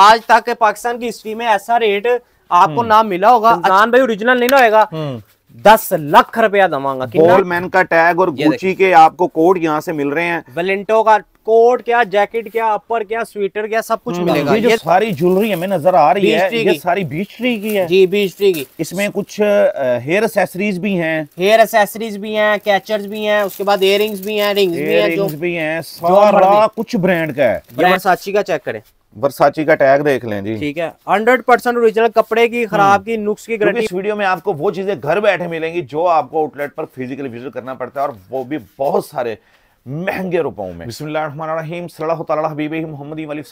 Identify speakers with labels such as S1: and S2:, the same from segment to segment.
S1: आज तक पाकिस्तान की हिस्ट्री में ऐसा रेट आपको हम्म। ना मिला होगा अजान भाई ओरिजिनल नहीं ना होगा हम्म। दस लाख रुपया दवांगा गोल्डमैन का टैग और गुची के आपको कोट यहाँ से मिल रहे हैं वेलेंटो का कोट क्या जैकेट क्या अपर क्या स्वेटर क्या सब कुछ हम्म। मिलेगा ये जो ये
S2: सारी ज्वेलरी हमें नजर आ
S1: रही है ये सारी बीच ट्री की है जी बीच ट्री की इसमें कुछ हेयर एक्सेसरीज भी हैं हेयर एक्सेसरीज भी हैं कैचर्स भी हैं उसके बाद एयर भी हैं रिंग्स भी हैं भी हैं सारा
S2: कुछ ब्रांड का है
S1: साक्षी का चेक करें
S2: वर्साची का टैग देख लें जी
S1: ठीक है हंड्रेड परसेंट ओरिजिनल कपड़े की हम्म। खराब की नुक्स की गारंटी इस वीडियो में आपको वो चीजें
S2: घर बैठे मिलेंगी जो आपको आउटलेट पर फिजिकली विजिट करना पड़ता है और वो भी बहुत सारे महंगे रुपयों में बिस्मिल्लाम सल्ला हबीबी Muhammad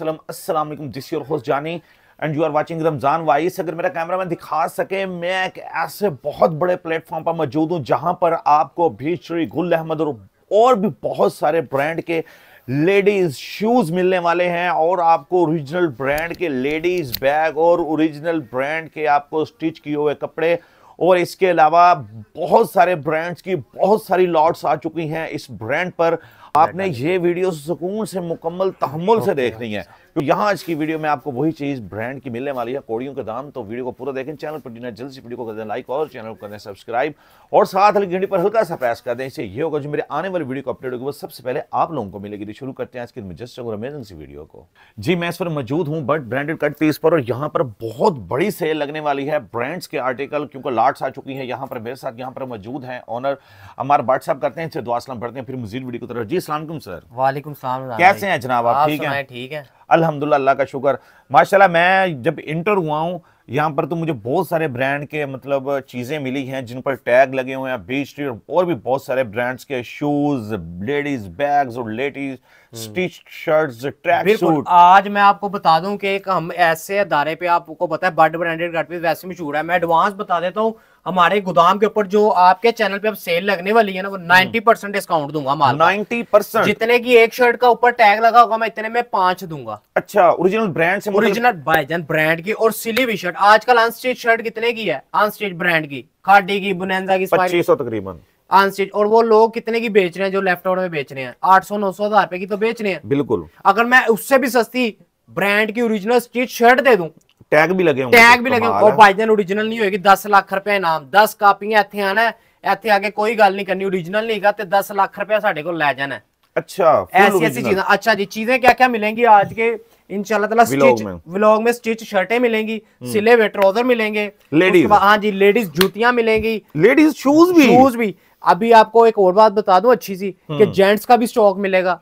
S2: this your host Jani and you are watching Ramzan वाइस अगर मेरा कैमरा मैन दिखा सके मैं एक ऐसे बहुत बड़े प्लेटफॉर्म पर मौजूद हूँ जहाँ पर आपको भी श्री गुल अहमद और भी बहुत सारे ब्रांड के लेडीज शूज मिलने वाले हैं और आपको ओरिजिनल ब्रांड के लेडीज बैग और ओरिजिनल ब्रांड के आपको स्टिच किए हुए कपड़े और इसके अलावा बहुत सारे ब्रांड्स की बहुत सारी लॉट्स आ चुकी हैं इस ब्रांड पर आपने ये वीडियो सुकून से मुकम्मल तहमुल से देखनी है तो यहाँ आज की वीडियो में आपको वही चीज़ ब्रांड की मिलने वाली है कोड़ियों के दाम तो वीडियो को पूरा देखें चैनल पर डिनर जल्द से वीडियो को कर दें लाइक और चैनल को कर दें सब्सक्राइब और साथ ही घंटी पर हल्का सा प्रेस कर दें इसे ये होगा जो मेरे आने वाली वीडियो को अपडेट होगी वो सबसे पहले आप लोगों को मिलेगी तो शुरू करते हैं आज की जस्ट और अमेजिंग सी वीडियो को जी मैं इस पर मौजूद हूँ बट ब्रांडेड कट पीस पर और यहाँ पर बहुत बड़ी सेल लगने वाली है ब्रांड्स के आर्टिकल क्योंकि लाट्स आ चुकी है यहाँ पर मेरे साथ यहाँ पर मौजूद है ऑनर हमारे व्हाट्सअप करते हैं दुआ सलाम पढ़ते हैं फिर मजीद वीडियो की तरफ जी
S1: सलाम सर वाले कैसे हैं जनाब आप ठीक है ठीक है
S2: अलहमदिल्ला अल्लाह का शुक्र माशाल्लाह मैं जब इंटर हुआ हूँ यहाँ पर तो मुझे बहुत सारे ब्रांड के मतलब चीज़ें मिली हैं जिन पर टैग लगे हुए हैं बीच स्ट्री और भी बहुत सारे ब्रांड्स के शूज़ लेडीज़ बैग्स और ladies stitch shirts track suit
S1: आज मैं आपको बता दूं कि एक हम ऐसे अदारे पे आपको पता है बड ब्रांडेड वैसे मशहूर है मैं एडवांस बता देता हूँ हमारे गोदाम के ऊपर जो आपके चैनल पे अब सेल लगने वाली है ना वो 90 हम्म। परसेंट डिस्काउंट दूंगा माल 90 परसेंट जितने की एक शर्ट का ऊपर टैग लगा होगा मैं इतने में पांच दूंगा अच्छा ओरिजिनल ब्रांड से ओरिजिनल बायजन ब्रांड की और सिली भी शर्ट आजकल अनस्टिच शर्ट कितने की है अनस्टिच ब्रांड की खाडी की बुनैंदा की पच्चीस सौ तकरीबन अनस्टिच और वो लोग कितने की बेच रहे हैं जो लेफ्ट आउट में बेच रहे हैं आठ सौ नौ सौ हजार रुपए की तो बेच रहे हैं बिल्कुल अगर मैं उससे भी सस्ती ब्रांड की ओरिजिनल स्टिच शर्ट दे दूं
S2: टैग भी लगे टैग तो भी लगे ਲੱਗੇ
S1: ਉਹ ओरिजिनल नहीं होगी दस लाख ਰੁਪਏ इनाम दस ਕਾਪੀਆਂ इतने आना इतने आके कोई गल नहीं करनी ओरिजिनल नहीं है दस लाख रुपया ਸਾਡੇ जाना
S2: अच्छा ऐसी ऐसी चीजें
S1: अच्छा जी चीजें क्या क्या मिलेंगी आज के इनशाला स्टिच व्लॉग में स्टिच शर्टें मिलेंगी हम्म। सिले हुए ट्राउजर मिलेंगे लेडीज हाँ जी लेडीज जूतियां मिलेंगी लेडीज शूज भी शूज भी अभी आपको एक और बात बता दूं अच्छी सी हम्म। कि जेंट्स का भी स्टॉक मिलेगा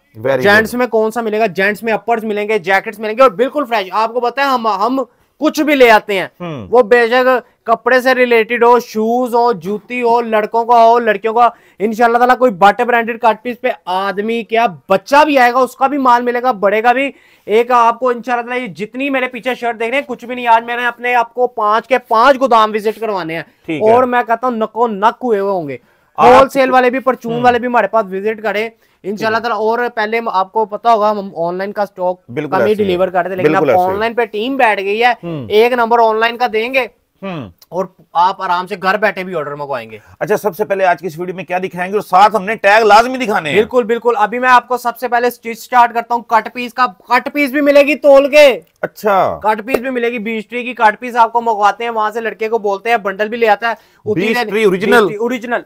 S1: जेंट्स में कौन सा मिलेगा जेंट्स में अपर्स मिलेंगे जैकेट्स मिलेंगे और बिल्कुल फ्रेश आपको बताए हम हम कुछ भी ले आते हैं हम्म। वो बेशक कपड़े से रिलेटेड हो शूज हो जूती हो लड़कों का हो लड़कियों का इनशाला तला कोई बाटे ब्रांडेड कट पीस पे आदमी क्या बच्चा भी आएगा उसका भी माल मिलेगा बढ़ेगा भी एक आपको इनशाला तला ये जितनी मेरे पीछे शर्ट देख रहे हैं कुछ भी नहीं आज मैंने अपने आपको पांच के पांच गोदाम विजिट करवाने हैं और है। मैं कहता हूँ नको नक हुए होंगे होलसेल वाले भी परचून हम्म। वाले भी हमारे पास विजिट करें इनशाला और पहले आपको पता होगा हम ऑनलाइन का स्टॉक कम ही डिलीवर करते लेकिन ऑनलाइन पे टीम बैठ गई है हम्म। एक नंबर ऑनलाइन का देंगे हम्म। और आप आराम से घर बैठे भी ऑर्डर मंगवाएंगे अच्छा सबसे पहले आज की इस वीडियो में क्या दिखाएंगे और साथ हमने टैग लाजमी दिखाने हैं बिल्कुल बिल्कुल अभी मैं आपको सबसे पहले स्टिच स्टार्ट करता हूँ कट पीस का कट पीस भी मिलेगी तोल के अच्छा कट पीस भी मिलेगी ट्री की कट पीस आपको मंगवाते हैं वहां से लड़के को बोलते हैं बंडल भी ले आता है ओरिजिनल ओरिजिनल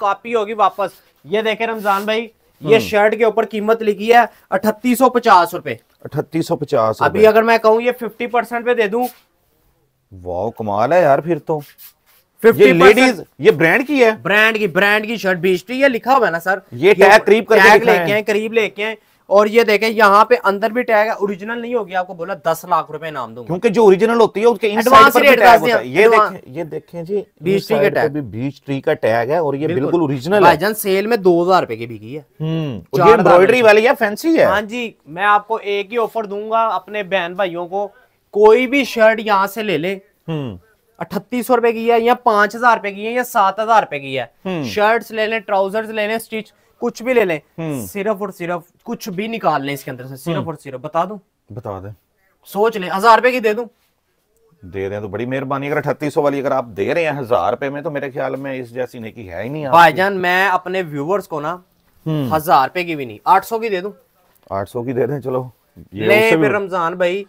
S1: कॉपी होगी वापस ये देखे रमजान भाई ये शर्ट हम्म। के ऊपर कीमत लिखी है अठतीस सौ पचास रूपए
S2: अठतीस सौ पचास अभी अगर
S1: मैं कहूँ ये फिफ्टी परसेंट पे दे दू वाह
S2: कमाल है यार फिर तो ये लेडीज
S1: ये ब्रांड की है ब्रांड की ब्रांड की शर्ट बेचती है लिखा हुआ है ना सर ये टैग करीब करके लेके आए करीब लेके आए और ये देखें यहाँ पे अंदर भी टैग है ओरिजिनल नहीं होगी आपको बोला दस लाख रुपए नाम दूंगा क्योंकि जो ओरिजिनल होती है उसके एडवांस रेट है ये देखें ये देखें जी बीच ट्री का टैग बीच ट्री का टैग है और ये बिल्कुल ओरिजिनल है जन सेल में दो हजार रुपए की बिकी है
S2: एम्ब्रॉयडरी हम्म, वाली है फैंसी है हाँ
S1: जी मैं आपको एक ही ऑफर दूंगा अपने बहन भाइयों को कोई भी शर्ट यहाँ से ले ले हम्म। अठतीस रुपए की है या पांच हजार रुपए की है या सात हजार रुपए की है शर्ट्स हम्म। ले लें ट्राउजर्स ले लें स्टिच कुछ भी ले लें हम्म। सिर्फ और सिर्फ कुछ भी निकाल लें इसके अंदर से सिर्फ हम्म। और सिर्फ बता दू बता दे सोच लें हजार रुपए की दे दू
S2: दे रहे हैं तो बड़ी मेहरबानी अगर अठतीस वाली अगर आप दे रहे हैं हजार रुपए में तो मेरे ख्याल में इस जैसी नेकी है ही नहीं भाईजान
S1: मैं अपने व्यूवर्स को ना हम्म। हजार रुपए की भी नहीं आठ सौ की दे दू
S2: आठ सौ की दे दें चलो ले फिर
S1: रमजान भाई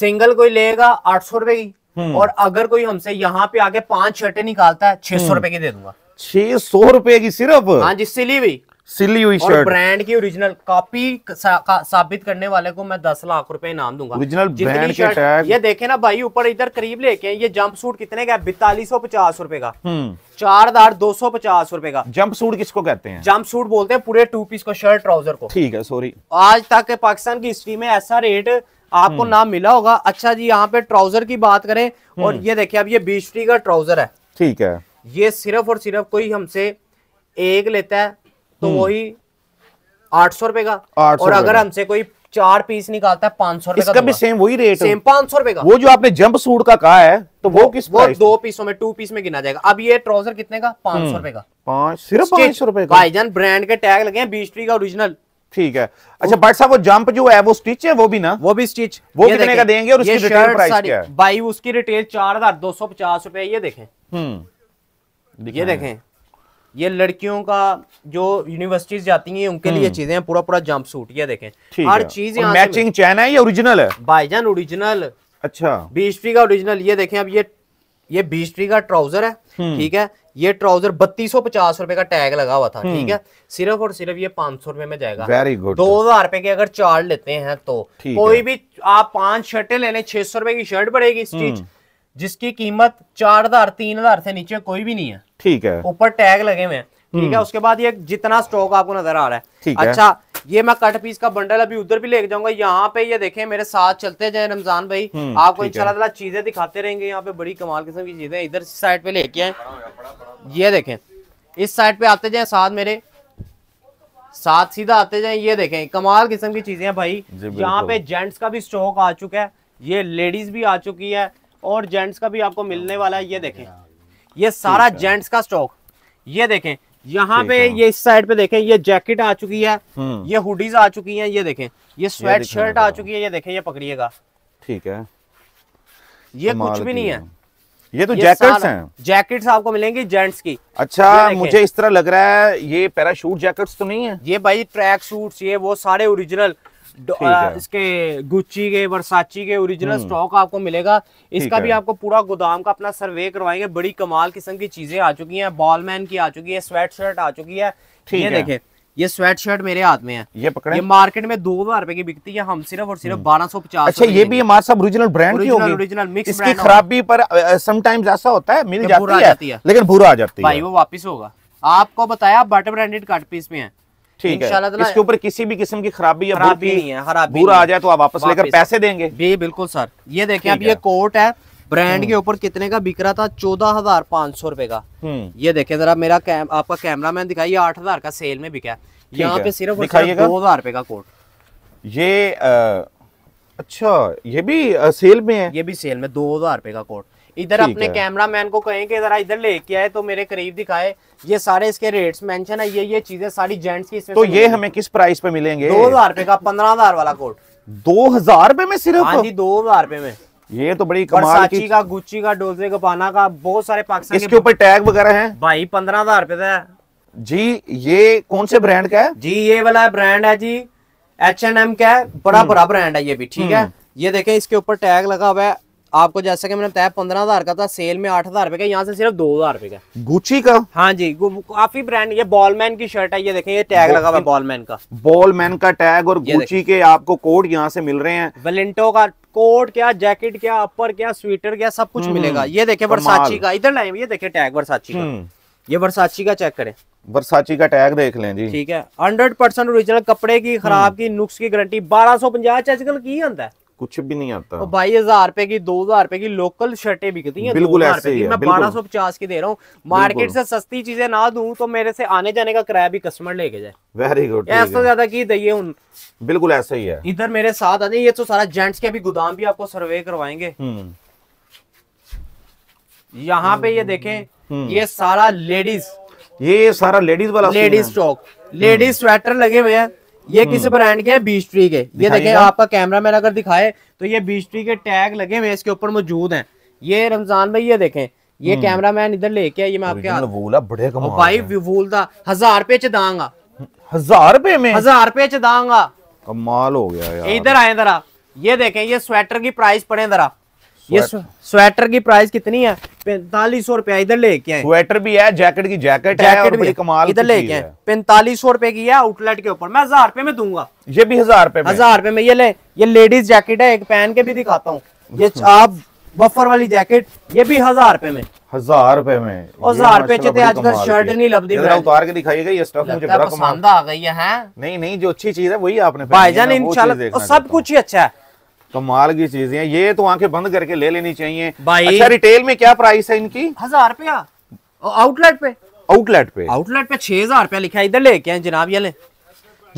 S1: सिंगल कोई लेगा आठ सौ रुपए की और अगर कोई हमसे यहाँ पे आके पांच शर्टें निकालता है छह सौ रुपए की दे दूंगा
S2: छह सौ रुपए की सिर्फ हाँ
S1: जी सिली हुई सिली हुई शर्ट ब्रांड की ओरिजिनल कॉपी सा, साबित करने वाले को मैं दस लाख रुपए इनाम दूंगा ओरिजिनल ब्रांड के टैग ये देखे ना भाई ऊपर इधर करीब लेके ये जंप सूट कितने का बितालीस सौ पचास रूपए का हम्म। चार दार दो सौ पचास रूपए का जंप सूट किसको कहते हैं जंप सूट बोलते हैं पूरे टू पीस को शर्ट ट्राउजर को
S2: ठीक है सॉरी
S1: आज तक पाकिस्तान की हिस्ट्री में ऐसा रेट आपको हम्म। नाम मिला होगा अच्छा जी यहाँ पे ट्राउजर की बात करें और हम्म। ये देखिए अब ये बीस का ट्राउजर है ठीक है ये सिर्फ और सिर्फ कोई हमसे एक लेता है तो हम्म। वही आठ सौ रुपए का और अगर हमसे कोई चार पीस निकालता है पांच सौ इसका भी सेम वही रेट सेम पांच सौ रुपए का वो जो
S2: आपने जंप सूट का कहा है तो वो, वो किस वो दो
S1: पीसों में टू पीस में गिना जाएगा अब ये ट्राउजर कितने का पांच हम्म। सौ रुपए का
S2: पांच सिर्फ पांच सौ रुपए का
S1: जान ब्रांड के टैग लगे हैं बीस्ट्री का ओरिजिनल
S2: ठीक है अच्छा बट साहब वो जंप जो है वो स्टिच है वो भी ना वो भी स्टिच वो कितने का देंगे और उसकी रिटेल प्राइस क्या है
S1: भाई उसकी रिटेल चार हजार दो सौ पचास रुपए ये देखें हम्म। ये देखें ये लड़कियों का जो यूनिवर्सिटीज जाती हैं उनके लिए हम्म। चीजें हैं पूरा पूरा जंप सूट ये देखें हर चीज मैचिंग
S2: चैन है ये ओरिजिनल है
S1: भाईजान ओरिजिनल अच्छा बीस्ट्री का ओरिजिनल ये देखें अब ये ये बीस्ट्री का ट्राउजर है हम्म। ठीक है ये ट्राउजर बत्तीस पचास रुपए का टैग लगा हुआ था हम्म। ठीक है सिर्फ और सिर्फ ये पांच सौ रुपए में जाएगा वेरी गुड दो हजार रुपए के अगर चार लेते हैं तो कोई भी आप पांच शर्टे लेने लें छह सौ रुपए की शर्ट पड़ेगी इस चीज जिसकी कीमत चार हजार तीन हजार से नीचे कोई भी नहीं है ठीक है ऊपर टैग लगे हुए हैं ठीक है हम्म। उसके बाद ये जितना स्टॉक आपको नजर आ रहा है ठीक अच्छा है। ये मैं कट पीस का बंडल अभी उधर भी लेके जाऊंगा यहाँ पे ये देखें मेरे साथ चलते जाए रमजान भाई हम्म, आपको इंशाल्लाह चीजें दिखाते रहेंगे यहाँ पे बड़ी कमाल किस्म की चीजें इधर साइड पे लेके आए ये देखें इस साइड पे आते जाए साथ मेरे साथ सीधा आते जाए ये देखें कमाल किस्म की चीजें हैं भाई यहाँ पे जेंट्स का भी स्टॉक आ चुका है ये लेडीज भी आ चुकी है और जेंट्स का भी आपको मिलने वाला है ये देखें ये सारा जेंट्स का स्टॉक ये देखें यहाँ पे ये इस साइड पे देखें ये जैकेट आ चुकी है हम्म। ये हुडीज आ चुकी हैं ये देखें ये स्वेट शर्ट आ चुकी है ये देखें ये पकड़िएगा ठीक है ये कुछ भी नहीं है ये तो जैकेट्स हैं जैकेट्स आपको मिलेंगी जेंट्स की अच्छा मुझे इस तरह लग रहा है ये पैराशूट जैकेट्स तो नहीं है ये भाई ट्रैक सूट्स ये वो सारे ओरिजिनल इसके गुच्ची के वर्साची के ओरिजिनल स्टॉक हम्म। आपको मिलेगा इसका भी आपको पूरा गोदाम का अपना सर्वे करवाएंगे बड़ी कमाल किस्म की चीजें आ चुकी हैं बॉलमैन की आ चुकी है स्वेट शर्ट आ चुकी है ठीक है देखे ये स्वेट शर्ट मेरे हाथ में है ये पकड़े ये मार्केट में दो हजार रुपए की बिकती है हम सिर्फ और सिर्फ हम्म। बारह सौ पचास अच्छा ये भी हमारे सब ओरिजिनल ब्रांड की होगी ओरिजिनल मिक्स इसकी खराबी पर
S2: समटाइम्स ऐसा होता है मिल जाती है लेकिन बुरा आ जाती है भाई वो
S1: वापस होगा आपको बताया बटर ब्रांडेड कट पीस में है ठीक है इसके ऊपर किसी भी किस्म की खराबी या खराबी नहीं है खराबी बुरा आ जाए तो आप वापस लेकर पैसे देंगे जी बिल्कुल सर ये देखें अब ये कोट है ब्रांड के हम्म। ऊपर कितने का बिक रहा था चौदह हजार पांच सौ रुपए का हम्म। ये देखें जरा मेरा कैम, आपका कैमरा मैन दिखाई आठ हजार का सेल में बिका यहाँ पे सिर्फ दो हजार रुपए का कोट ये आ, अच्छा ये भी आ, सेल में है ये भी सेल में दो हजार रुपए का कोट इधर अपने कैमरा मैन को कहें कि जरा इधर लेके आए तो मेरे करीब दिखाए ये सारे इसके रेट्स मेंशन है ये ये चीजें सारी जेंट्स की तो ये हमें किस प्राइस पे
S2: मिलेंगे दो हजार रुपए
S1: का पंद्रह हजार वाला कोट
S2: दो हजार रुपए में सिर्फ हाँ जी
S1: दो हजार रुपए में
S2: ये तो बड़ी कमाल की का
S1: गुच्ची का डोजे गपाना का बहुत सारे पाकिस्तान इसके
S2: ऊपर टैग वगैरह है
S1: भाई पंद्रह हजार रुपए का जी ये कौन से ब्रांड का है जी ये वाला ब्रांड है जी एच एन एम का बड़ा हम्म। बड़ा ब्रांड है ये भी ठीक है हम्म। ये देखें इसके ऊपर टैग लगा हुआ है आपको जैसा कि मैंने तय पंद्रह हजार का था सेल में आठ हजार रुपए का यहाँ से सिर्फ दो हजार रुपए का गुची का हाँ जी काफी ब्रांड ये बॉलमैन की शर्ट है ये देखें ये टैग लगा हुआ है बॉलमैन का बॉलमैन
S2: का टैग और गुची के
S1: आपको कोड यहाँ से मिल रहे हैं वेलिंटो का कोट क्या जैकेट क्या अपर क्या स्वेटर क्या सब कुछ हम्म। मिलेगा ये देखे बरसाची का इधर लाए ये देखे टैग बरसाची का हम्म। ये बरसाची का चेक करें
S2: बरसाची का टैग देख लें जी
S1: ठीक है हंड्रेड परसेंट ओरिजिनल कपड़े की खराब हम्म। की नुक्स की गारंटी बारह सौ पंजाह आजकल की आंदा है
S2: कुछ भी नहीं आता
S1: और भाई हजार रुपए की दो हजार रुपए की लोकल शर्टें बिकती हैं बिल्कुल ऐसे ही है बारह सौ पचास की दे रहा हूँ मार्केट से सस्ती चीजें ना दू तो मेरे से आने जाने का किराया भी कस्टमर लेके जाए
S2: वेरी गुड ऐसा ज्यादा की दिए उन बिल्कुल ऐसा ही है
S1: इधर मेरे साथ आने ये तो सारा जेंट्स के भी गोदाम भी आपको सर्वे करवाएंगे हम्म। यहाँ पे ये देखें हम्म। ये सारा लेडीज ये सारा लेडीज वाला लेडीज स्टॉक लेडीज स्वेटर लगे हुए हैं ये हम्म। किस ब्रांड के हैं बीस ट्री के ये देखें आपका कैमरा मैन अगर दिखाए तो ये बीस ट्री के टैग लगे हुए इसके ऊपर मौजूद हैं ये रमजान भाई ये देखें ये कैमरा हम्म। मैन इधर लेके आई मैं आपके बड़े भाई था हजार रुपए चांगा हजार रुपए में हजार रुपए चांगा कमाल हो गया इधर आए जरा ये देखें ये स्वेटर की प्राइस पड़े जरा ये स्वेटर की प्राइस कितनी है पैंतालीस सौ रुपया इधर लेके आए स्वेटर भी है जैकेट की जैकेट, जैकेट है कमाल इधर लेके आए पैंतालीस सौ रुपए की है आउटलेट के ऊपर मैं हजार रुपए में दूंगा ये भी हजार रुपए हजार रुपए में ये ले ये लेडीज जैकेट है एक पहन के भी दिखाता हूँ ये आप बफर वाली जैकेट ये भी हजार रुपए में
S2: हजार रुपए में हजार रुपए आजकल शर्ट नहीं लगती उतार के दिखाइएगा ये स्टफ मुझे बड़ा पसंद आ गई है नहीं नहीं जो अच्छी चीज है वही आपने जान इंशाल्लाह सब कुछ ही अच्छा है कमाल की चीजें हैं ये तो आंखें बंद करके ले लेनी चाहिए भाई अच्छा
S1: रिटेल में क्या प्राइस है इनकी हजार रुपया आउटलेट पे आउटलेट पे आउटलेट पे छह हजार रुपया लिखा इधर लेके आए जनाब ये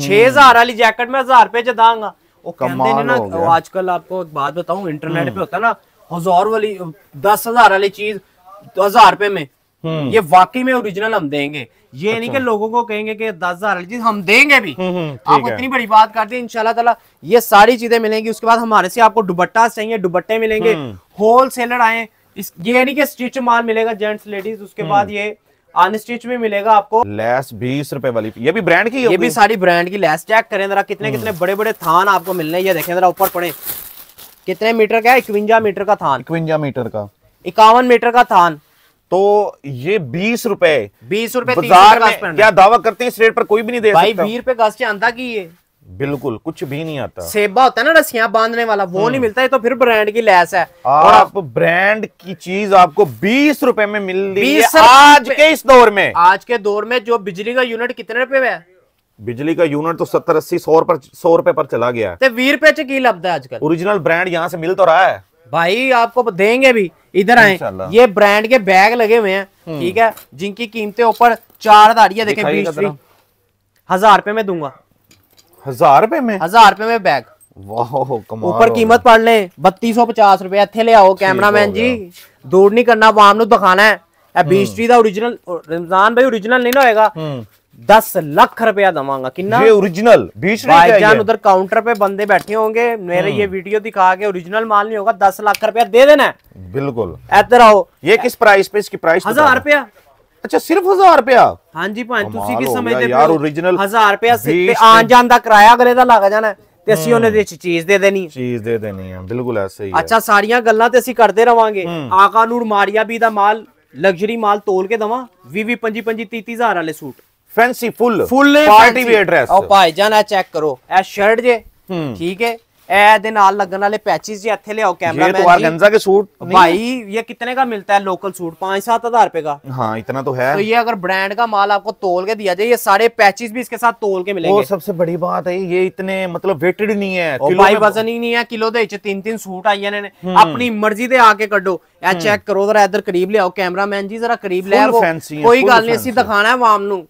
S1: छह हजार वाली जैकेट में हजार रुपये दांगा ना आजकल आपको एक बात बताऊ इंटरनेट हम्म। पे होता है ना हजार वाली दस हजार वाली चीज हजार रुपए में हम्म। ये वाकई में ओरिजिनल हम देंगे ये अच्छा। नहीं कि लोगों को कहेंगे कि दस हजार हम देंगे भी हम्म, हम्म, आप इतनी बड़ी बात करते हैं इनशाला तला ये सारी चीजें मिलेंगी उसके बाद हमारे से आपको दुबट्टा चाहिए दुबट्टे मिलेंगे होल सेलर आए इस ये नहीं कि स्टिच माल मिलेगा जेंट्स लेडीज उसके बाद ये अनस्टिच में मिलेगा आपको
S2: लेस बीस
S1: रुपए वाली ये भी ब्रांड की ये भी सारी ब्रांड की लेस चेक करें जरा कितने कितने बड़े बड़े थान आपको मिलने ये देखें जरा ऊपर पड़े कितने मीटर का है इकवंजा मीटर का थान इकवंजा मीटर का इक्यावन मीटर का थान तो ये बीस रुपए
S2: बीस रुपए बाजार में क्या दावा करते हैं इस रेट पर कोई भी नहीं दे भाई बीस
S1: रुपए गज के आंदा की ये
S2: बिल्कुल कुछ भी नहीं आता सेबा
S1: होता है ना रस्सियां बांधने वाला वो नहीं हम्म। मिलता है तो फिर ब्रांड की लैस है
S2: और आप ब्रांड की चीज आपको बीस रुपए में मिल रही है आज के इस दौर में
S1: आज के दौर में जो बिजली का यूनिट कितने रुपए में है
S2: बिजली का यूनिट तो सत्तर अस्सी सौ रुपए सौ रुपए पर चला गया है
S1: तो वीह रुपए की लगता है आजकल
S2: ओरिजिनल ब्रांड यहाँ से मिल तो रहा है
S1: भाई आपको देंगे भी इधर आए ये ब्रांड के बैग लगे हुए हैं हम्म। ठीक है जिनकी कीमतें ऊपर चार धारिया देखे बीस हजार रुपए में दूंगा हजार रुपए में हजार रुपए में बैग ऊपर कीमत पड़ ले बत्ती सौ पचास रुपए इतने कैमरा मैन जी दूर नहीं करना वाम दिखाना है बीस ट्री का ओरिजिनल रमजान भाई ओरिजिनल नहीं ना होगा हम्म। दस लख रुपया दवांगा कितना उधर काउंटर पे बंदे बैठे होंगे मेरे हम्म। ये वीडियो दिखा के ओरिजिनल माल नहीं होगा दस लाख रुपया दे देना बिल्कुल ऐसे रहो ये किस प्राइस पे इसकी प्राइस हजार रुपया अच्छा सिर्फ हजार रुपया हाँ जी भाई तुम की समझते यार ओरिजिनल हजार रुपया आन जान का किराया अगले का लग जाना ਤੇ ਅਸੀਂ ਉਹਨੇ ਦੇ ਚੀਜ਼ ਦੇ ਦੇਣੀ ਚੀਜ਼ ਦੇ ਦੇਣੀ ਹੈ ਬਿਲਕੁਲ ਐਸੇ ਹੀ ਅੱਛਾ ਸਾਰੀਆਂ ਗੱਲਾਂ ਤੇ ਅਸੀਂ ਕਰਦੇ ਰਵਾਂਗੇ ਆਕਾ ਨੂਰ ਮਾਰੀਆ ਵੀ ਦਾ ਮਾਲ ਲਗਜ਼ਰੀ ਮਾਲ ਤੋਲ ਕੇ ਦਵਾਂ 20 fancy full full party wear dress ਆਓ ਭਾਈਜਾਨ ਆ ਚੈੱਕ ਕਰੋ ਇਹ ਸ਼ਰਟ ਜੇ ਠੀਕ ਹੈ ਇਹਦੇ ਨਾਲ ਲੱਗਣ ਵਾਲੇ पैचेस जी ਇੱਥੇ ਲਿਆਓ कैमरामैन ये तो आर्गेंजा के
S2: सूट भाई
S1: ये कितने का मिलता है लोकल सूट पाँच सात रुपए का
S2: हाँ इतना तो है तो ये
S1: अगर ब्रांड का माल आपको तोल के दिया जाए ये सारे पैचेस भी इसके साथ तोल के मिलेंगे वो
S2: सबसे बड़ी बात है ये इतने मतलब वेटेड नहीं है और भाई वजन
S1: ही नहीं है किलो दे तीन तीन सूट आई ने हम्म। अपनी मर्जी दे आके कड्डो ए चेक हम्म। करो जरा इधर करीब कैमरा मैन जी जरा करीब ले कोई गल नहीं असि दिखाना है वाम नू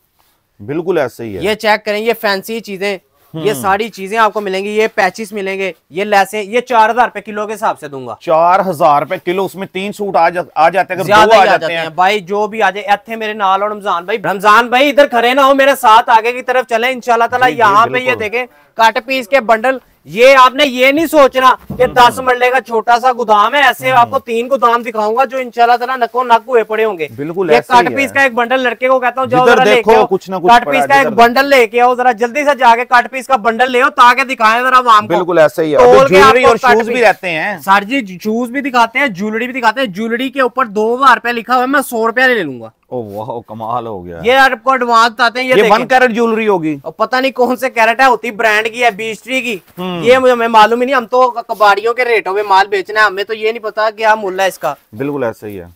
S2: बिल्कुल ऐसे ही है ये
S1: चेक करें ये फैंसी चीजें ये हम्म। सारी चीजें आपको मिलेंगी ये पैचिस मिलेंगे ये लैसे ये चार हजार रुपए किलो के हिसाब से दूंगा चार
S2: हजार रुपए किलो उसमें तीन सूट आ, जा, आ जाते हैं ज्यादा आ, जाते, हैं।,
S1: भाई जो भी आ जाए इतने मेरे नाल और रमजान भाई रमजान भाई इधर खड़े ना हो मेरे साथ आगे की तरफ चले इनशाला यहाँ पे ये देखे कट पीस के बंडल ये आपने ये नहीं सोचना कि दस मरले का छोटा सा गोदाम है ऐसे हाँ। आपको तीन गोदाम दिखाऊंगा जो इंशाल्लाह तला नको नक हुए पड़े होंगे बिल्कुल एक कट पीस का एक बंडल लड़के को कहता हूँ जाओ जरा लेके कुछ ना कुछ कट पीस का एक बंडल लेके आओ जरा जल्दी से जाके कट पीस का बंडल ले ताकि दिखाए जरा वाम बिल्कुल ऐसे ही शूज भी रहते हैं सर जी शूज भी दिखाते हैं ज्वेलरी भी दिखाते हैं ज्वेलरी के ऊपर दो हजार रुपया लिखा हुआ है मैं सौ रुपया ले लूंगा
S2: ओ कमाल हो गया ये
S1: आपको एडवांस हैं ये, ये वन कैरेट ज्वेलरी होगी और पता नहीं कौन से कैरेट है होती ब्रांड की है बीस्ट्री की हम्म। ये मुझे हमें मालूम ही नहीं हम तो कबाड़ियों के रेटों में माल बेचना है हमें तो ये नहीं पता क्या मूल्य है इसका बिल्कुल ऐसा ही है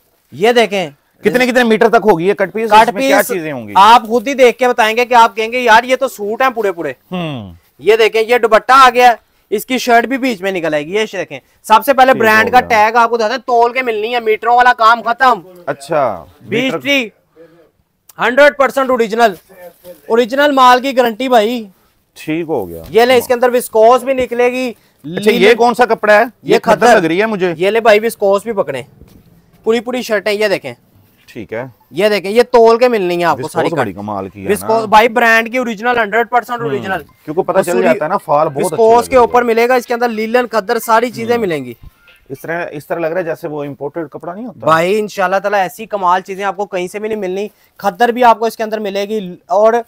S1: ये देखें कितने कितने मीटर तक होगी ये कट पीस कट पीस क्या चीजें होंगी आप खुद ही देख के बताएंगे कि आप कहेंगे यार ये तो सूट है पूरे पूरे हम्म। ये देखें ये दुबट्टा आ गया इसकी शर्ट भी बीच में निकल आएगी ये देखें सबसे पहले ब्रांड का टैग आपको दिखाते हैं तोल के मिलनी है मीटरों वाला काम खत्म
S2: अच्छा Beech Tree
S1: hundred percent original original माल की गारंटी भाई ठीक हो गया ये ले इसके अंदर विस्कोस भी निकलेगी अच्छा, अच्छा ये कौन सा कपड़ा है ये खतर लग रही है मुझे ये ले भाई विस्कोस भी पकड़े पूरी पूरी शर्ट है ये देखें ठीक है ये देखें ये तोल के मिलनी है आपको सारी बड़ी
S2: कमाल की है भाई
S1: ब्रांड की ओरिजिनल 100 परसेंट ओरिजिनल क्योंकि पता चल जाता है ना फाल बहुत के ऊपर मिलेगा इसके अंदर लीलन कदर सारी हम्म। चीजें मिलेंगी इस तरह इस तरह लग रहा है जैसे वो इम्पोर्टेड कपड़ा नहीं होता भाई इंशाल्लाह ताला ऐसी कमाल चीजें आपको कहीं से भी नहीं मिलनी खद्दर भी आपको इसके अंदर मिलेगी और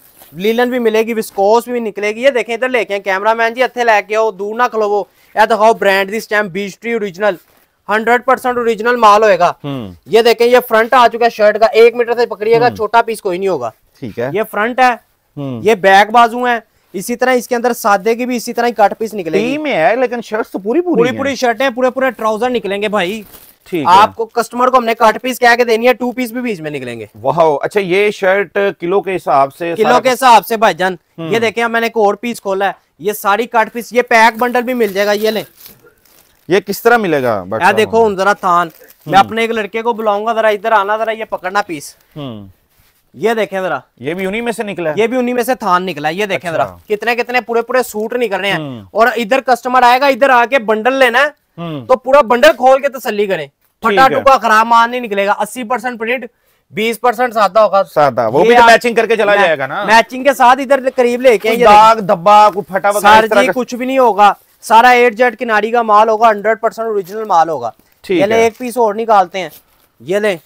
S1: लीलन भी मिलेगी विस्कोस भी निकलेगी ये देखें इधर लेके कैमरामैन जी हथे लेके आओ दूर ना खलोवो यह दिखाओ brand this time Beechtree original hundred percent original माल होएगा हम्म। ये देखें ये फ्रंट आ चुका है शर्ट का एक मीटर से पकड़िएगा हम्म। छोटा पीस कोई नहीं होगा ठीक है ये फ्रंट है
S2: हम्म। ये
S1: बैक बाजू है इसी तरह इसके अंदर सादे की भी इसी तरह कट पीस निकलेगी में है लेकिन शर्ट तो पूरी पूरी पूरी शर्ट है पूरे पूरे ट्राउजर निकलेंगे भाई आपको कस्टमर को हमने कट पीस क्या के देनी है टू पीस भी बीच में निकलेंगे वाह अच्छा ये शर्ट
S2: किलो के हिसाब से किलो के
S1: हिसाब से भाई जान ये देखे मैंने एक और पीस खोला है ये सारी कट पीस ये पैक बंडल भी मिल जाएगा ये ले
S2: ये किस तरह मिलेगा यार देखो हाँ। उन
S1: जरा थान मैं हम्म। अपने एक लड़के को बुलाऊंगा जरा इधर आना जरा ये पकड़ना पीस हम्म। ये देखें जरा ये भी उन्हीं में से निकला है ये भी उन्हीं में से थान निकला है ये देखें अच्छा। जरा अच्छा। कितने कितने पूरे पूरे सूट निकल रहे हैं हम्म। और इधर कस्टमर आएगा इधर आके बंडल लेना है तो पूरा बंडल खोल के तसली करे फटाटू का खराब माल नहीं निकलेगा अस्सी परसेंट प्रिंट बीस परसेंट सादा होगा सादा वो भी मैचिंग तो करके चला जाएगा ना मैचिंग के साथ इधर करीब लेके दाग धब्बा फटा कुछ भी नहीं होगा सारा एट जेड किनारी का माल होगा हंड्रेड परसेंट ओरिजिनल माल होगा ये ले एक पीस और निकालते हैं ये ले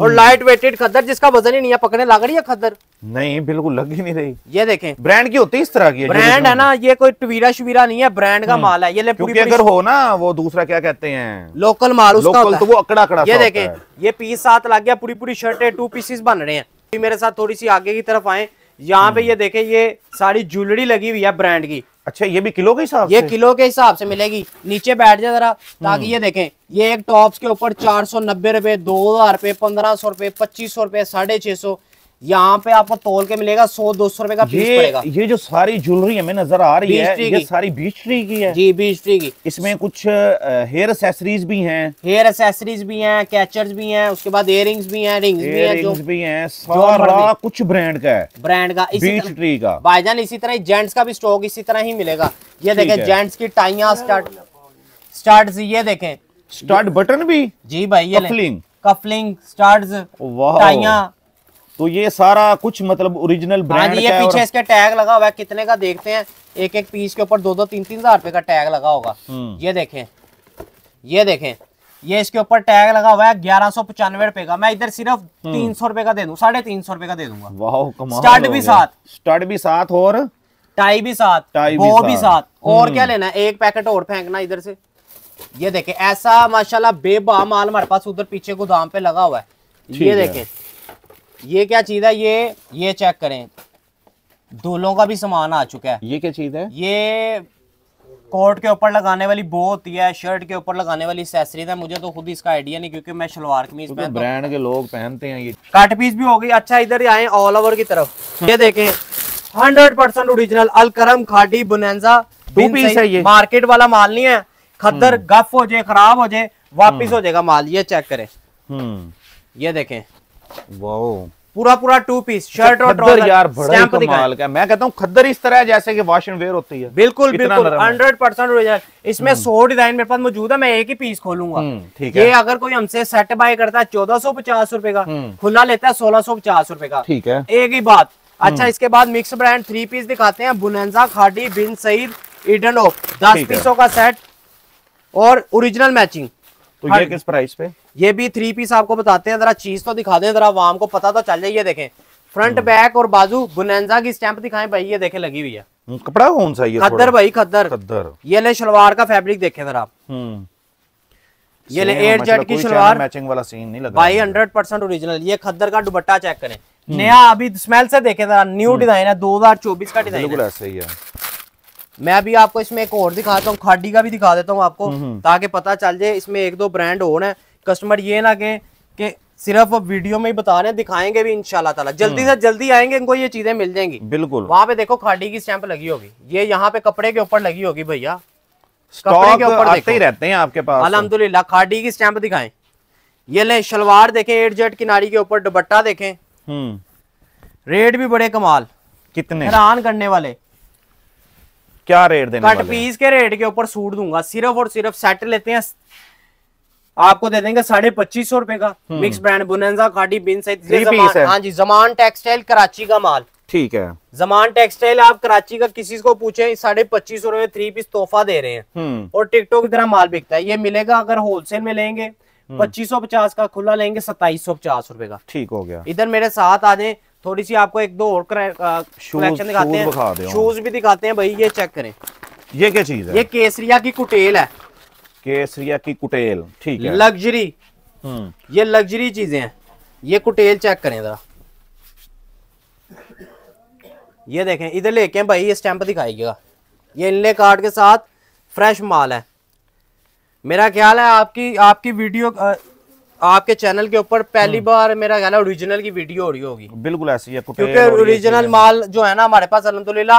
S1: और लाइट वेटेड खदर जिसका वजन ही नहीं है पकड़ने लग रही है खदर नहीं बिल्कुल लग ही नहीं रही ये देखें
S2: ब्रांड की होती है इस तरह की ब्रांड
S1: है ना ये कोई टवीरा शवीरा नहीं है ब्रांड का हम्म। माल है ये ले पूरी अगर हो ना वो दूसरा क्या कहते हैं लोकल माल उसका लोकल तो वो अकड़ा अकड़ा ये देखें ये पीस साथ लग गया पूरी पूरी शर्ट है टू पीसेस बन रहे हैं मेरे साथ थोड़ी सी आगे की तरफ आए यहाँ पे हम्म। ये देखे ये सारी ज्वेलरी लगी हुई है ब्रांड की अच्छा ये भी किलो के हिसाब ये किलो के हिसाब से मिलेगी नीचे बैठ जाए जरा ताकि ये हम्म। देखें ये एक टॉप्स के ऊपर चार सौ नब्बे रुपए दो हजार रुपए पंद्रह सौ रुपए पच्चीस सौ रुपए साढ़े छह सौ यहाँ पे आपको तोल के मिलेगा सौ दो सौ रुपए का पीस पड़ेगा ये
S2: जो सारी ज्वेलरी हमें नजर आ रही है ये सारी
S1: बीच ट्री की है जी बीच ट्री की इसमें कुछ हेयर एक्सेसरीज भी हैं हेयर एक्सेसरीज भी हैं कैचर्स भी हैं उसके बाद इयर भी हैं रिंग्स भी हैं जो भी हैं सारा
S2: कुछ ब्रांड का है
S1: ब्रांड का बीच ट्री का भाईजान इसी तरह जेंट्स का भी स्टॉक इसी तरह ही मिलेगा ये देखे जेंट्स की टाइया स्टार्ट स्टार्ट ये देखे स्टार्ट बटन भी जी भाई ये कफलिंग स्टार्ट टाइया
S2: तो ये सारा कुछ मतलब ओरिजिनल हाँ ब्रांड ये का पीछे और... इसके
S1: टैग लगा हुआ है कितने का देखते हैं एक एक पीस के ऊपर दो दो तीन तीन हजार रुपए का टैग लगा होगा हम्म। ये देखें ये देखें ये इसके ऊपर टैग लगा हुआ है ग्यारह सौ पचानवे रुपए का मैं इधर सिर्फ हम्म। तीन सौ रुपए का दे दू साढ़े तीन सौ रुपए का दे
S2: दूंगा स्टार्ट भी साथ
S1: स्टार्ट भी साथ और टाई भी साथ
S2: टाई वो भी साथ और क्या हम्म। लेना
S1: है एक पैकेट और फेंकना इधर से ये देखे ऐसा माशाल्लाह बेबा माल हमारे पास उधर पीछे गोदाम पे लगा हुआ है ये देखे ये क्या चीज है ये ये चेक करें दूल्हों का भी सामान आ चुका है ये क्या चीज है ये कोट के ऊपर लगाने वाली बहुत ही है शर्ट के ऊपर लगाने वाली एक्सेसरीज है मुझे तो खुद इसका आइडिया नहीं क्योंकि मैं शलवार कमीज तो ब्रांड के लोग पहनते हैं ये कट पीस भी हो गई अच्छा इधर आए ऑल ओवर की तरफ ये देखें हंड्रेड परसेंट ओरिजिनल अलकरम खाटी बुनेजा टू पीस है ये मार्केट वाला माल नहीं है खद्दर हम्म। गफ हो जाए खराब हो जाए वापिस हम्म। हो जाएगा माल ये चेक करें हम्म। ये देखें वाओ पूरा पूरा टू पीस शर्ट और ट्राउजर यार बड़ा कमाल का मैं कहता हूँ खद्दर इस तरह जैसे कि वॉश एंड वेयर होती है बिल्कुल बिल्कुल 100 परसेंट ओरिजिनल इसमें हम्म। सौ डिजाइन मेरे पास मौजूद है मैं एक ही पीस खोलूंगा हम्म, ठीक है ये अगर कोई हमसे सेट बाय करता है चौदह सौ पचास रूपए का हम्म। खुला लेता है सोलह सौ पचास रूपए का ठीक है एक ही बात अच्छा इसके बाद मिक्स ब्रांड थ्री पीस दिखाते हैं बुनजा खाडी बिन सईद इडन ऑफ दस पीसों का सेट और ओरिजिनल मैचिंग तो ये किस प्राइस पे ये भी थ्री पीस आपको बताते हैं जरा चीज तो दिखा दे जरा वाम को पता तो चल जाइए देखे फ्रंट बैक और बाजू बुनेजा की स्टैंप दिखाएं भाई ये देखे लगी हुई है
S2: हम्म, कपड़ा कौन सा ये खद्दर भाई खद्दर खद्दर
S1: ये ले शलवार का फैब्रिक देखे जरा आप हम्म। ये ले एट जेट मतलब की शलवार मैचिंग
S2: वाला सीन नहीं लगा भाई हंड्रेड
S1: परसेंट ओरिजिनल ये खद्दर का दुबट्टा चेक करें हम्म। नया अभी स्मेल से देखे जरा न्यू डिजाइन है दो हजार चौबीस का डिजाइन बिल्कुल
S2: ऐसा ही है
S1: मैं भी आपको इसमें एक और दिखाता हूँ खाडी का भी दिखा देता हूँ आपको ताकि पता चल जाए इसमें एक दो ब्रांड और है कस्टमर ये ना कहें कि सिर्फ वीडियो में ही बता रहे हैं दिखाएंगे भी इंशाल्लाह ताला जल्दी से हम्म। जल्दी आएंगे इनको ये चीजें मिल जाएंगी बिल्कुल वहां पे देखो खाड़ी की स्टैंप लगी होगी ये यहाँ पे कपड़े के ऊपर लगी होगी भैया
S2: स्टॉक के ऊपर ही रहते हैं आपके पास अलहमदुल्ला
S1: खाड़ी की स्टैंप दिखाए ये ले शलवार देखे एट जेट किनारी के ऊपर दुबट्टा देखे
S2: हम्म।
S1: रेट भी बड़े कमाल कितने हैरान करने वाले
S2: क्या रेट देने कट पीस
S1: के रेट के ऊपर सूट दूंगा सिर्फ और सिर्फ सेट लेते हैं आपको दे देंगे साढ़े पच्चीस सौ रुपए का मिक्स ब्रांड बुनजा खाटी बिन सहित हाँ जी जमान टेक्सटाइल कराची का माल ठीक है जमान टेक्सटाइल आप कराची का किसी को पूछे साढ़े पच्चीस सौ रूपये थ्री पीस तोहफा दे रहे हैं हम्म। और टिकटॉक की तरह माल बिकता है ये मिलेगा अगर होलसेल में लेंगे हम्म। पच्चीस सौ पचास का खुला लेंगे सताइस सौ पचास रूपये का ठीक हो गया इधर मेरे साथ आ जाए थोड़ी सी आपको एक दो और कलेक्शन दिखाते हैं शूज भी दिखाते हैं भाई ये चेक करें
S2: ये क्या चीज है ये
S1: केसरिया की कुटेल है
S2: केसरिया की कुटेल ठीक है लग्जरी हम्म।
S1: ये लग्जरी चीजें हैं ये कुटेल चेक करें जरा ये देखें इधर लेके भाई ये स्टैंप दिखाइएगा ये इनले कार्ड के साथ फ्रेश माल है मेरा ख्याल है आपकी आपकी वीडियो आपके चैनल के ऊपर पहली हम्म। बार मेरा ख्याल है ओरिजिनल की वीडियो हो रही होगी
S2: बिल्कुल ऐसी है क्योंकि ओरिजिनल
S1: माल जो है ना हमारे पास अलहमदुल्ला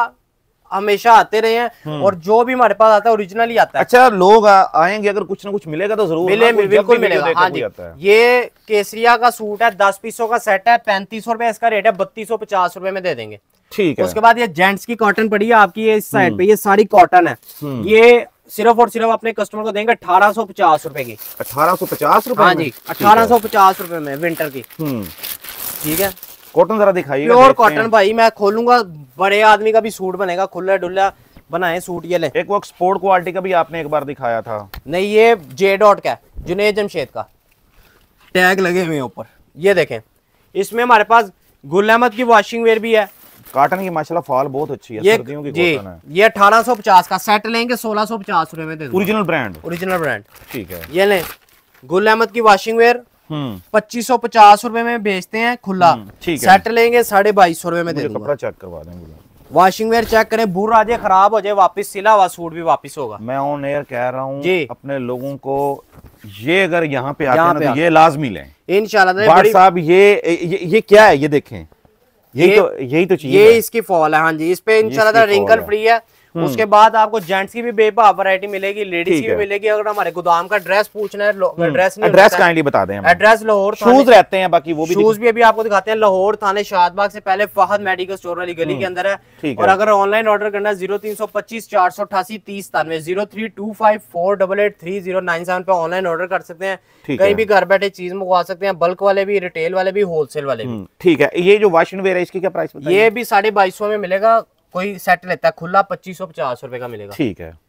S1: हमेशा आते रहे हैं हम्म। और जो भी हमारे पास आता है ओरिजिनली आता है अच्छा लोग आ, आएंगे अगर कुछ ना कुछ मिलेगा तो जरूर मिले हाँ, बिल्कुल मिलेगा हाँ जी ये केसरिया का सूट है दस पीसों का सेट है पैंतीस रुपए इसका रेट है बत्तीस सौ पचास रुपए में दे देंगे ठीक है उसके बाद ये जेंट्स की कॉटन पड़ी है आपकी ये इस साइड हम्म। पे ये सारी कॉटन है हम्म। ये सिर्फ और सिर्फ अपने कस्टमर को देंगे अठारह सौ पचास रूपए की अठारह सौ पचास रूपए हाँ जी अठारह सौ पचास रूपए में विंटर की ठीक है
S2: कॉटन जरा दिखाई प्योर कॉटन
S1: भाई मैं खोलूंगा बड़े आदमी का भी सूट बनेगा खुला डुल्ला बनाए सूट ये ले एक वो स्पोर्ट क्वालिटी का भी आपने एक बार दिखाया था नहीं ये जे डॉट का जुनेद जमशेद का टैग लगे हुए ऊपर ये देखें इसमें हमारे पास गुल अहमद की वॉशिंग वेयर भी है
S2: काटन की माशाल्लाह फॉल बहुत अच्छी है ये, सर्दियों की जी, है
S1: ये अठारह सौ पचास का सेट लेंगे सोलह सौ पचास रूपए में ओरिजिनल ब्रांड ओरिजिनल ब्रांड ठीक है ये ले गुल अहमद की वॉशिंग वेयर पच्चीस सौ पचास रूपए में बेचते हैं खुला हम्म, ठीक है सेट लेंगे साढ़े बाईस सौ रूपए में देखो कपड़ा चेक करवा देंगे वॉशिंग वेयर चेक करें बुर राजे खराब हो जाए वापस सिला हुआ सूट भी वापस होगा मैं ऑन एयर कह रहा हूँ अपने लोगों को
S2: ये अगर यहाँ पे आते हैं तो ये लाजमी लें
S1: इनशाला साहब
S2: ये, ये ये क्या है ये देखें यही तो यही तो चाहिए ये इसकी
S1: फॉल है हाँ जी इस पे इनशाला रिंकल फ्री है हम्म। उसके बाद आपको जेंट्स की भी बेपा वरायटी मिलेगी लेडीज की भी मिलेगी अगर हमारे गोदाम का ड्रेस पूछना है एड्रेस हम्म। एड्रेस लाहौर शूज रहते हैं बाकी वो भी शूज भी अभी आपको दिखाते हैं लाहौर थाने शाहबाग से पहले फहद मेडिकल स्टोर वाली गली हम्म। के अंदर है और अगर ऑनलाइन ऑर्डर करना है जीरो तीन सौ पच्चीस चार सौ अठासी तीस तानवे zero three two five four double eight three zero nine seven पे ऑनलाइन ऑर्डर कर सकते हैं कहीं भी घर बैठे चीज मंगवा सकते हैं बल्क वाले भी रिटेल वाले भी होलसेल वाले भी
S2: ठीक है ये जो वाशिंग वेयर है इसकी क्या प्राइस ये
S1: भी साढ़े बाईस सौ में मिलेगा कोई सेट लेता है खुला पच्चीस सौ पचास रुपए का मिलेगा ठीक है